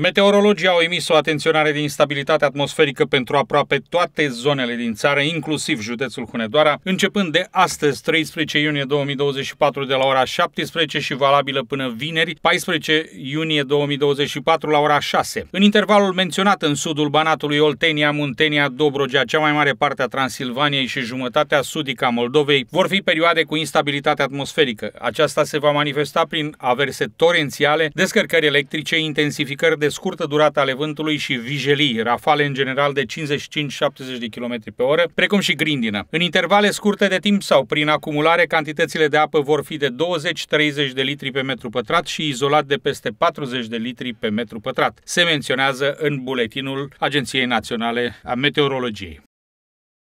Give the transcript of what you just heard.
Meteorologii au emis o atenționare de instabilitate atmosferică pentru aproape toate zonele din țară, inclusiv județul Hunedoara, începând de astăzi, 13 iunie 2024, de la ora 17 și valabilă până vineri, 14 iunie 2024, la ora 6. În intervalul menționat în sudul Banatului, Oltenia, Muntenia, Dobrogea, cea mai mare parte a Transilvaniei și jumătatea sudică a Moldovei, vor fi perioade cu instabilitate atmosferică. Aceasta se va manifesta prin averse torențiale, descărcări electrice, intensificări de scurtă durată ale vântului și vijelii, rafale în general de 55-70 de km pe oră, precum și grindină. În intervale scurte de timp sau prin acumulare, cantitățile de apă vor fi de 20-30 de litri pe metru pătrat și izolat de peste 40 de litri pe metru pătrat. Se menționează în buletinul Agenției Naționale a Meteorologiei.